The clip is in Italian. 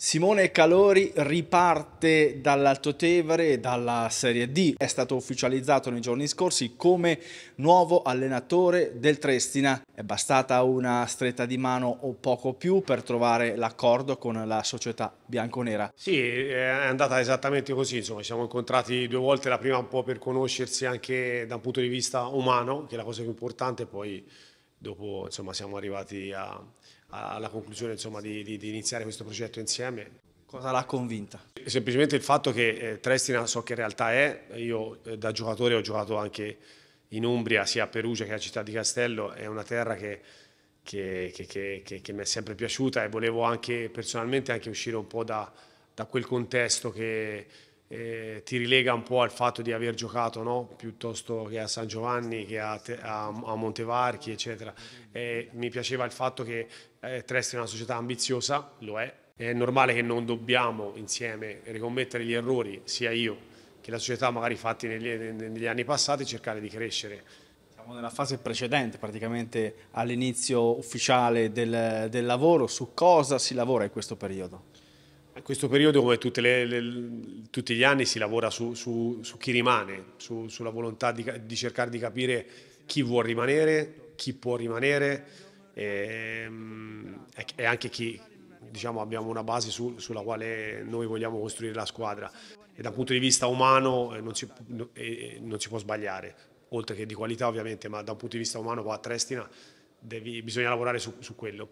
Simone Calori riparte dall'Alto Tevere, dalla Serie D. È stato ufficializzato nei giorni scorsi come nuovo allenatore del Trestina. È bastata una stretta di mano o poco più per trovare l'accordo con la società bianconera. Sì, è andata esattamente così. Insomma, ci siamo incontrati due volte, la prima un po' per conoscersi anche da un punto di vista umano, che è la cosa più importante, poi dopo insomma, siamo arrivati a, a, alla conclusione insomma, di, di, di iniziare questo progetto insieme. Cosa l'ha convinta? Semplicemente il fatto che eh, Trestina so che in realtà è, io eh, da giocatore ho giocato anche in Umbria, sia a Perugia che a Città di Castello, è una terra che, che, che, che mi è sempre piaciuta e volevo anche personalmente anche uscire un po' da, da quel contesto che, eh, ti rilega un po' al fatto di aver giocato no? piuttosto che a San Giovanni, che a, a, a Montevarchi, eccetera. Eh, mi piaceva il fatto che eh, Tresti è una società ambiziosa, lo è. È normale che non dobbiamo insieme ricommettere gli errori, sia io che la società magari fatti negli, negli anni passati, cercare di crescere Siamo nella fase precedente, praticamente all'inizio ufficiale del, del, lavoro, su cosa si lavora in questo periodo? In questo periodo, come le, le, tutti gli anni, si lavora su, su, su chi rimane, su, sulla volontà di, di, cercare di capire chi vuole rimanere, chi può rimanere ehm, e, e anche chi, diciamo, abbiamo una base sulla quale noi vogliamo costruire la squadra. E dal punto di vista umano eh, non si, non si può sbagliare, oltre che di qualità ovviamente, ma da un punto di vista umano qua a Trestina devi, bisogna lavorare su, su quello.